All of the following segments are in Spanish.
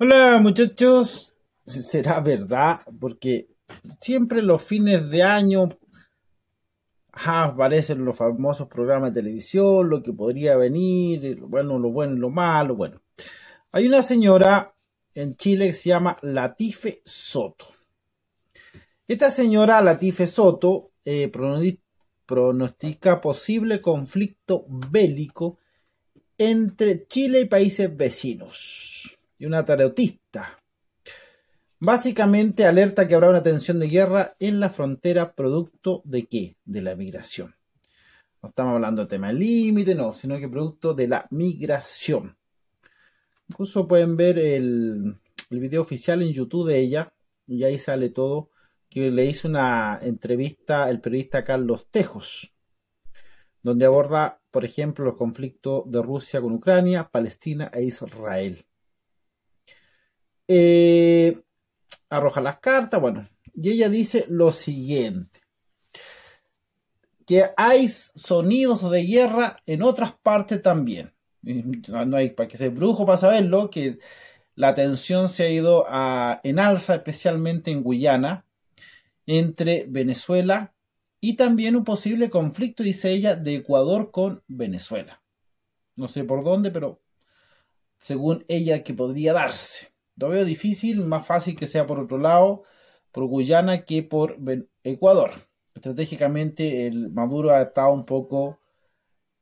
Hola muchachos, será verdad, porque siempre los fines de año aparecen los famosos programas de televisión, lo que podría venir, eh, lo bueno, lo bueno lo malo, bueno. Hay una señora en Chile que se llama Latife Soto. Esta señora Latife Soto eh, pronostica posible conflicto bélico entre Chile y países vecinos y una tarotista. Básicamente alerta que habrá una tensión de guerra en la frontera producto de qué? De la migración. No estamos hablando de tema límite, no, sino que producto de la migración. Incluso pueden ver el, el video oficial en YouTube de ella, y ahí sale todo, que le hizo una entrevista el periodista Carlos Tejos, donde aborda, por ejemplo, los conflictos de Rusia con Ucrania, Palestina e Israel. Eh, arroja las cartas, bueno. Y ella dice lo siguiente. Que hay sonidos de guerra en otras partes también. No hay para que se brujo para saberlo, que la tensión se ha ido a, en alza, especialmente en Guyana, entre Venezuela y también un posible conflicto, dice ella, de Ecuador con Venezuela. No sé por dónde, pero según ella que podría darse. Lo veo difícil, más fácil que sea por otro lado, por Guyana que por Ecuador. Estratégicamente el Maduro ha estado un poco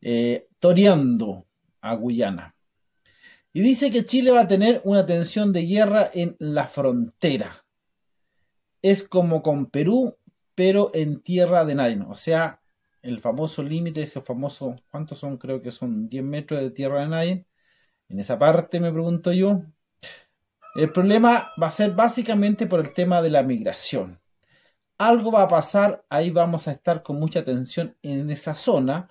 eh, toreando a Guyana. Y dice que Chile va a tener una tensión de guerra en la frontera. Es como con Perú, pero en tierra de nadie. O sea, el famoso límite, ese famoso, ¿cuántos son? Creo que son 10 metros de tierra de nadie. En esa parte, me pregunto yo, el problema va a ser básicamente por el tema de la migración. Algo va a pasar, ahí vamos a estar con mucha atención en esa zona,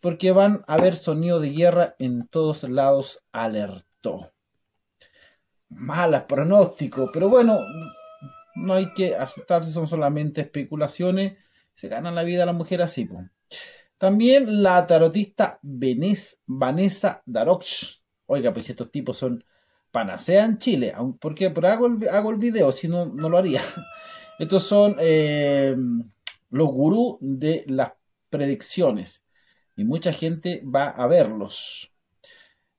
porque van a haber sonido de guerra en todos lados, alertó. Malas pronóstico, pero bueno, no hay que asustarse, son solamente especulaciones. Se ganan la vida la mujer así. También la tarotista Vanessa Daroch. Oiga, pues estos tipos son panacea en Chile, porque por hago el, hago el video, si no, no lo haría. Estos son eh, los gurús de las predicciones y mucha gente va a verlos.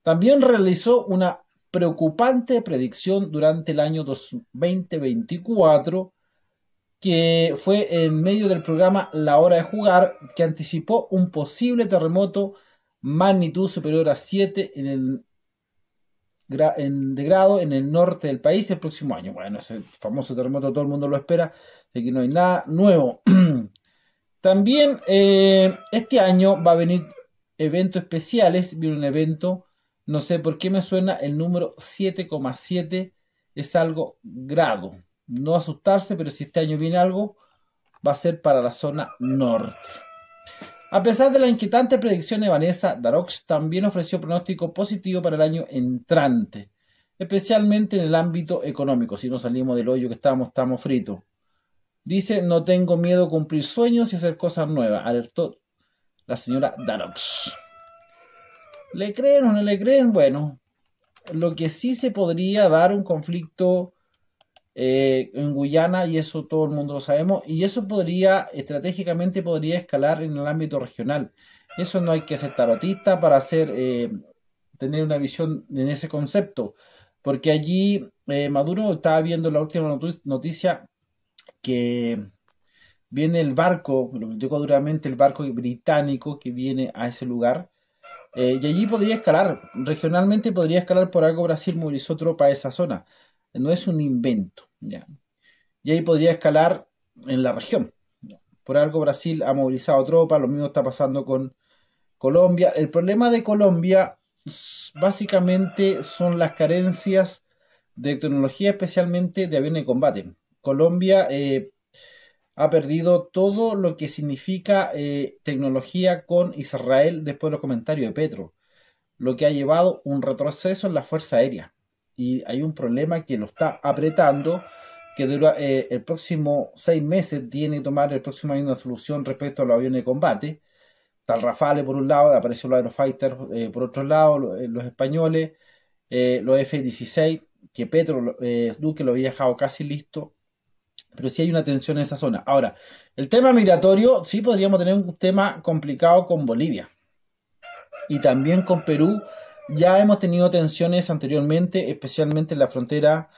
También realizó una preocupante predicción durante el año 2024 que fue en medio del programa La Hora de Jugar que anticipó un posible terremoto magnitud superior a 7 en el en, de grado en el norte del país el próximo año. Bueno, ese famoso terremoto todo el mundo lo espera, de que no hay nada nuevo. También eh, este año va a venir eventos especiales. Viene un evento, no sé por qué me suena el número 7,7, es algo grado. No asustarse, pero si este año viene algo, va a ser para la zona norte. A pesar de la inquietante predicción de Vanessa, Darox también ofreció pronóstico positivo para el año entrante, especialmente en el ámbito económico. Si no salimos del hoyo que estábamos, estamos fritos. Dice, no tengo miedo a cumplir sueños y hacer cosas nuevas, alertó la señora Darox. ¿Le creen o no le creen? Bueno, lo que sí se podría dar un conflicto eh, en Guyana y eso todo el mundo lo sabemos y eso podría estratégicamente podría escalar en el ámbito regional eso no hay que ser tarotista para hacer eh, tener una visión en ese concepto porque allí eh, Maduro estaba viendo la última noticia que viene el barco lo digo duramente el barco británico que viene a ese lugar y allí podría escalar regionalmente podría escalar por algo Brasil movilizó tropa esa zona no es un invento. ¿ya? Y ahí podría escalar en la región. Por algo Brasil ha movilizado tropas, lo mismo está pasando con Colombia. El problema de Colombia básicamente son las carencias de tecnología, especialmente de aviones de combate. Colombia eh, ha perdido todo lo que significa eh, tecnología con Israel después de los comentarios de Petro, lo que ha llevado un retroceso en la Fuerza Aérea y hay un problema que lo está apretando, que dura eh, el próximo seis meses, tiene que tomar el próximo año una solución respecto a los aviones de combate. Tal Rafale por un lado, apareció el Aerofighter eh, por otro lado, eh, los, españoles, los F-16, que Petro Duque lo había dejado casi listo, pero sí hay una tensión en esa zona. Ahora, el tema migratorio, sí podríamos tener un tema complicado con Bolivia y también con Perú ya hemos tenido tensiones anteriormente, especialmente en la frontera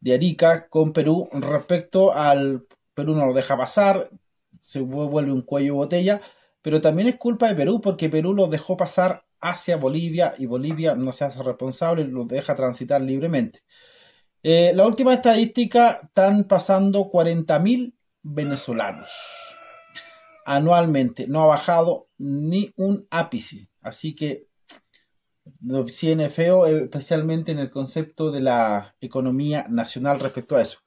de Arica con Perú, respecto al Perú no lo deja pasar, se vuelve un cuello botella, pero también es culpa de Perú porque Perú lo dejó pasar hacia Bolivia y Bolivia no se hace responsable, lo deja transitar libremente. Eh, la última estadística, están pasando 40.000 venezolanos anualmente, no ha bajado ni un ápice, así que lo tiene feo, eh, especialmente en el concepto de la economía nacional respecto a eso.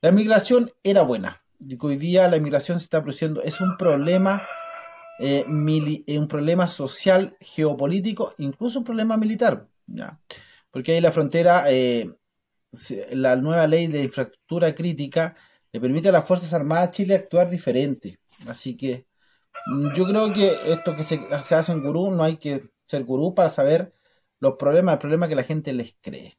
La migración era buena. Hoy día la inmigración se está produciendo, es un problema, eh, eh, un problema social, geopolítico, incluso un problema militar. Porque ahí la frontera, la nueva ley de infraestructura crítica le permite a las Fuerzas Armadas de Chile actuar diferente. Así que yo creo que esto que se, se hace en gurú, no hay que ser gurú para saber los problemas, el problema es que la gente les cree.